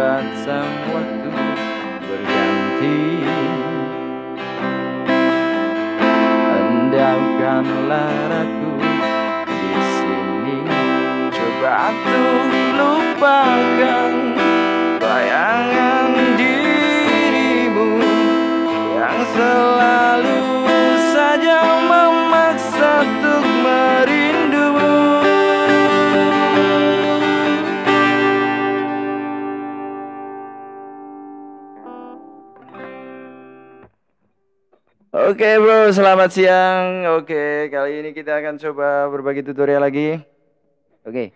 lambat sang waktu berganti Endamkan aku di sini Coba aku lupakan Oke okay, bro, selamat siang. Oke, okay, kali ini kita akan coba berbagi tutorial lagi. Oke, okay.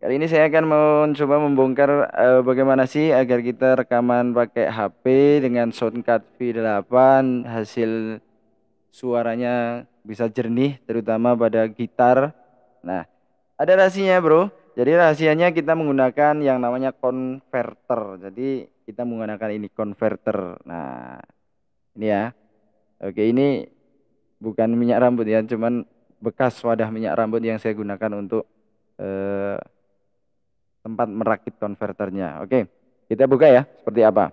kali ini saya akan mencoba membongkar uh, bagaimana sih agar kita rekaman pakai HP dengan soundcard V8 hasil suaranya bisa jernih, terutama pada gitar. Nah, ada rahasianya bro. Jadi rahasianya kita menggunakan yang namanya converter. Jadi kita menggunakan ini converter. Nah, ini ya. Oke, ini bukan minyak rambut ya, cuman bekas wadah minyak rambut yang saya gunakan untuk eh, tempat merakit konverternya. Oke, kita buka ya, seperti apa.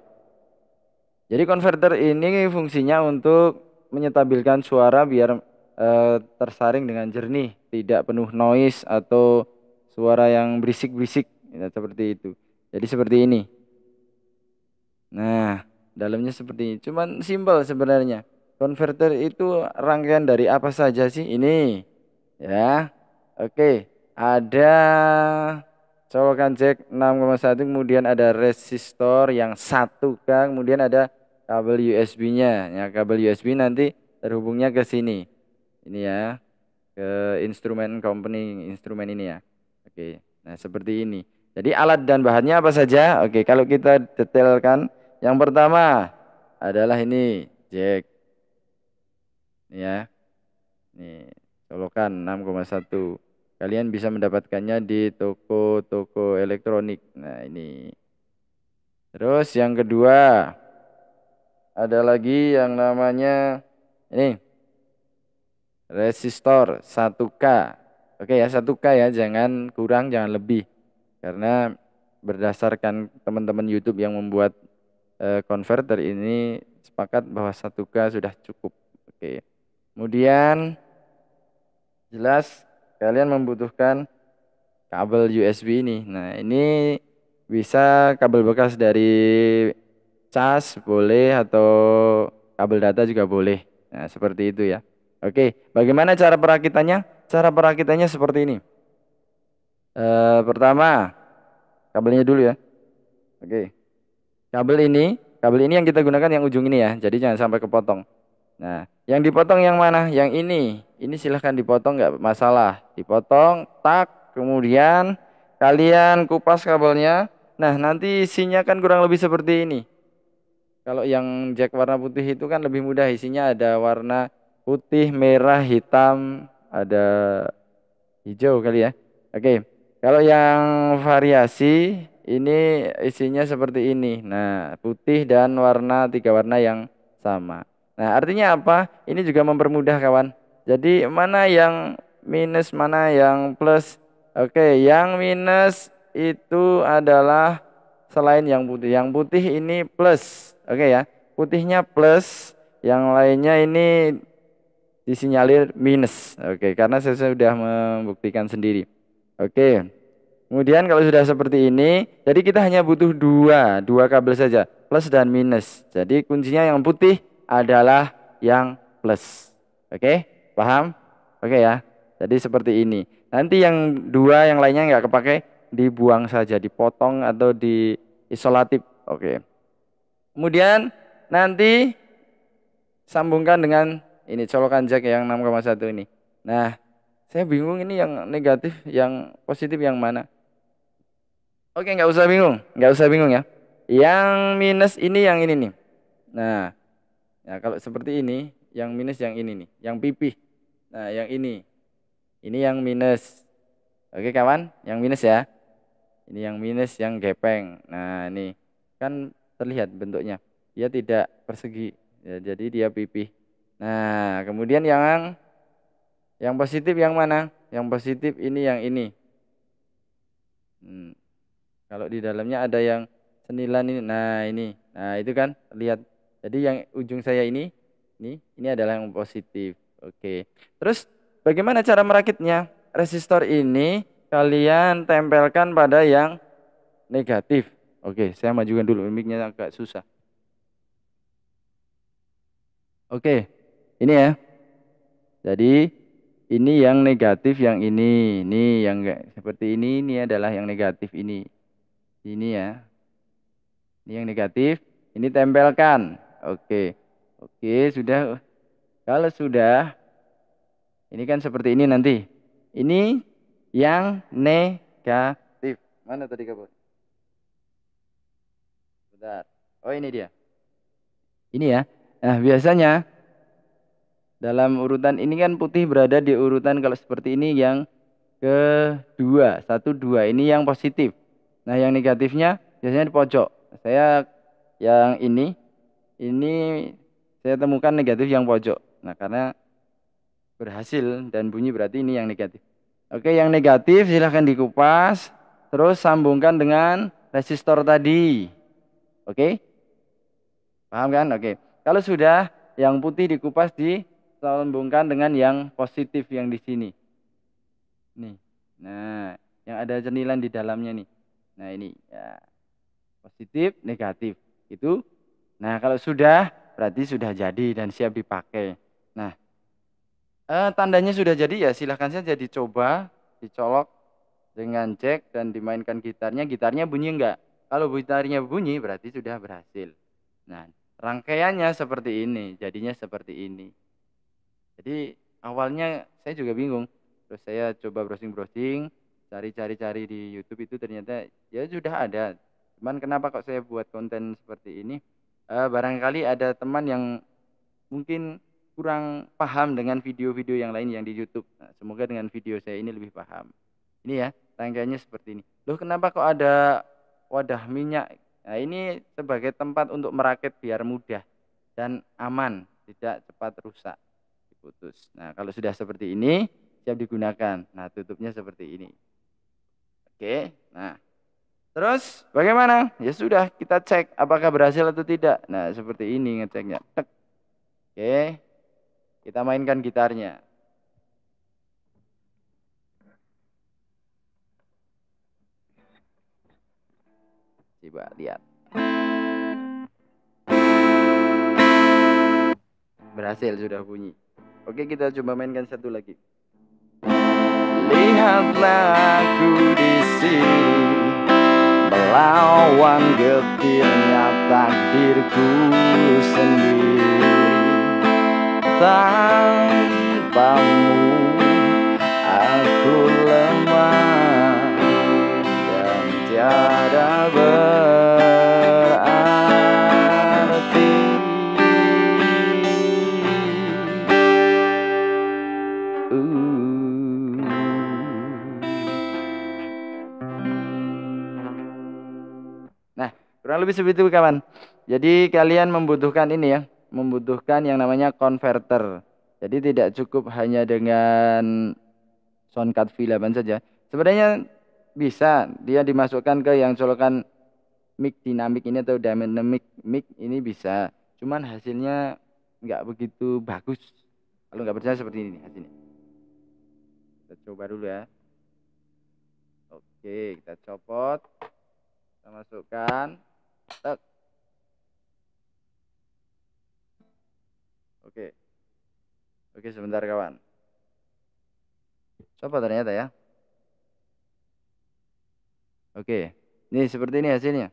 Jadi konverter ini fungsinya untuk menyetabilkan suara biar eh, tersaring dengan jernih, tidak penuh noise atau suara yang berisik-berisik, ya, seperti itu. Jadi seperti ini. Nah, dalamnya seperti ini. Cuman simpel sebenarnya. Konverter itu rangkaian dari apa saja sih? Ini ya. Oke, ada colokan jack 6,1 kemudian ada resistor yang satu k kemudian ada kabel USB-nya. Ya, kabel USB nanti terhubungnya ke sini. Ini ya. Ke instrumen company, instrumen ini ya. Oke. Nah, seperti ini. Jadi alat dan bahannya apa saja? Oke, kalau kita detailkan, yang pertama adalah ini jack Nih ya. Nih, colokan 6,1. Kalian bisa mendapatkannya di toko-toko elektronik. Nah, ini. Terus yang kedua, ada lagi yang namanya ini resistor 1K. Oke ya, 1K ya, jangan kurang, jangan lebih. Karena berdasarkan teman-teman YouTube yang membuat e, converter ini sepakat bahwa 1K sudah cukup. Oke. Kemudian jelas kalian membutuhkan kabel USB ini. Nah, ini bisa kabel bekas dari cas boleh atau kabel data juga boleh. Nah, seperti itu ya. Oke, bagaimana cara perakitannya? Cara perakitannya seperti ini. E, pertama, kabelnya dulu ya. Oke. Kabel ini, kabel ini yang kita gunakan yang ujung ini ya. Jadi jangan sampai kepotong. Nah, yang dipotong yang mana? Yang ini. Ini silahkan dipotong nggak masalah. Dipotong, tak, kemudian kalian kupas kabelnya. Nah, nanti isinya kan kurang lebih seperti ini. Kalau yang jack warna putih itu kan lebih mudah isinya ada warna putih, merah, hitam, ada hijau kali ya. Oke. Kalau yang variasi ini isinya seperti ini. Nah, putih dan warna tiga warna yang sama. Nah, artinya apa? Ini juga mempermudah kawan. Jadi mana yang minus, mana yang plus. Oke, yang minus itu adalah selain yang putih. Yang putih ini plus. Oke ya. Putihnya plus, yang lainnya ini disinyalir minus. Oke, karena saya sudah membuktikan sendiri. Oke. Kemudian kalau sudah seperti ini, jadi kita hanya butuh dua, dua kabel saja, plus dan minus. Jadi kuncinya yang putih adalah yang plus. Oke, okay? paham? Oke okay ya. Jadi seperti ini. Nanti yang dua yang lainnya nggak kepake dibuang saja, dipotong atau di isolatif. Oke. Okay. Kemudian nanti sambungkan dengan ini colokan jack yang 6,1 ini. Nah, saya bingung ini yang negatif, yang positif yang mana. Oke, nggak usah bingung, nggak usah bingung ya. Yang minus ini yang ini nih. Nah, nah kalau seperti ini, yang minus yang ini nih, yang pipih. Nah, yang ini. Ini yang minus. Oke, kawan? Yang minus ya. Ini yang minus yang gepeng. Nah, ini kan terlihat bentuknya. Dia tidak persegi. Ya, jadi dia pipih. Nah, kemudian yang yang positif yang mana? Yang positif ini yang ini. Hmm. Kalau di dalamnya ada yang senilan ini. Nah, ini. Nah, itu kan terlihat jadi yang ujung saya ini, ini, ini adalah yang positif. Oke. Terus bagaimana cara merakitnya? Resistor ini kalian tempelkan pada yang negatif. Oke, saya majukan dulu mic-nya agak susah. Oke, ini ya. Jadi ini yang negatif yang ini, ini yang seperti ini, ini adalah yang negatif ini. Ini ya. Ini yang negatif, ini tempelkan. Oke. Oke, sudah. Kalau sudah ini kan seperti ini nanti. Ini yang negatif. Mana tadi kabut? Sudah. Oh, ini dia. Ini ya. Nah, biasanya dalam urutan ini kan putih berada di urutan kalau seperti ini yang kedua, satu dua ini yang positif. Nah, yang negatifnya biasanya di pojok. Saya yang ini ini saya temukan negatif yang pojok. Nah, karena berhasil dan bunyi berarti ini yang negatif. Oke, yang negatif silahkan dikupas, terus sambungkan dengan resistor tadi. Oke? Paham kan? Oke. Kalau sudah, yang putih dikupas di sambungkan dengan yang positif yang di sini. Nih. Nah, yang ada cenilan di dalamnya nih. Nah, ini ya. Positif, negatif. Itu Nah, kalau sudah berarti sudah jadi dan siap dipakai. Nah, eh, tandanya sudah jadi ya silahkan saja dicoba, dicolok dengan cek dan dimainkan gitarnya. Gitarnya bunyi enggak? Kalau gitarnya bunyi berarti sudah berhasil. Nah, rangkaiannya seperti ini, jadinya seperti ini. Jadi awalnya saya juga bingung. Terus saya coba browsing-browsing, cari-cari-cari di YouTube itu ternyata ya sudah ada. Cuman kenapa kok saya buat konten seperti ini? Eh, barangkali ada teman yang mungkin kurang paham dengan video-video yang lain yang di YouTube. Nah, semoga dengan video saya ini lebih paham. Ini ya, tangganya seperti ini. Loh, kenapa kok ada wadah minyak? Nah, ini sebagai tempat untuk merakit biar mudah dan aman, tidak cepat rusak, diputus. Nah, kalau sudah seperti ini, siap digunakan. Nah, tutupnya seperti ini. Oke. Nah, Terus bagaimana? Ya sudah kita cek apakah berhasil atau tidak. Nah seperti ini ngeceknya. Oke, kita mainkan gitarnya. Coba lihat. Berhasil sudah bunyi. Oke kita coba mainkan satu lagi. Lihatlah aku di sini Melawan getirnya takdirku sendiri Tanpamu tapi seperti itu kawan. Jadi kalian membutuhkan ini ya, membutuhkan yang namanya converter. Jadi tidak cukup hanya dengan soundcard V8 saja. Sebenarnya bisa dia dimasukkan ke yang colokan mic dinamik ini atau dynamic mic ini bisa. Cuman hasilnya nggak begitu bagus. Kalau nggak percaya seperti ini hasilnya. Kita coba dulu ya. Oke, kita copot. Kita masukkan. Oke. Oke, sebentar kawan. Coba ternyata ya. Oke. Okay. Nih, seperti ini hasilnya.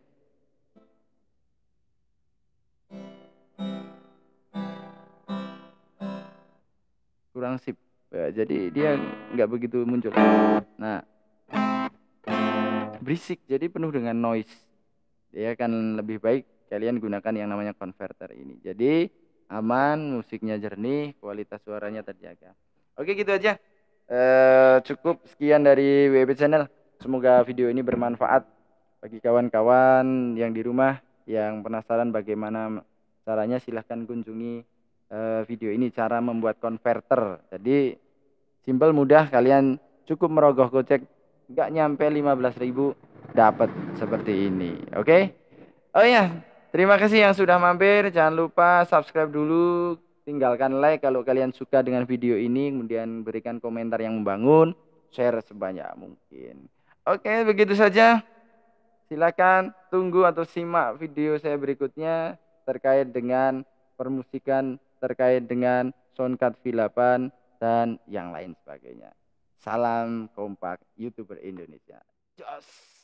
Kurang sip. Ya, jadi dia nggak begitu muncul. Nah, berisik jadi penuh dengan noise ya kan lebih baik kalian gunakan yang namanya converter ini. Jadi aman, musiknya jernih, kualitas suaranya terjaga. Oke gitu aja. E, cukup sekian dari WB Channel. Semoga video ini bermanfaat bagi kawan-kawan yang di rumah yang penasaran bagaimana caranya silahkan kunjungi e, video ini cara membuat converter. Jadi simpel, mudah kalian cukup merogoh kocek nggak nyampe 15.000 dapat seperti ini. Oke? Okay? Oh iya, terima kasih yang sudah mampir. Jangan lupa subscribe dulu, tinggalkan like kalau kalian suka dengan video ini, kemudian berikan komentar yang membangun, share sebanyak mungkin. Oke, okay, begitu saja. Silakan tunggu atau simak video saya berikutnya terkait dengan permusikan, terkait dengan soundcard V8 dan yang lain sebagainya. Salam kompak YouTuber Indonesia. Just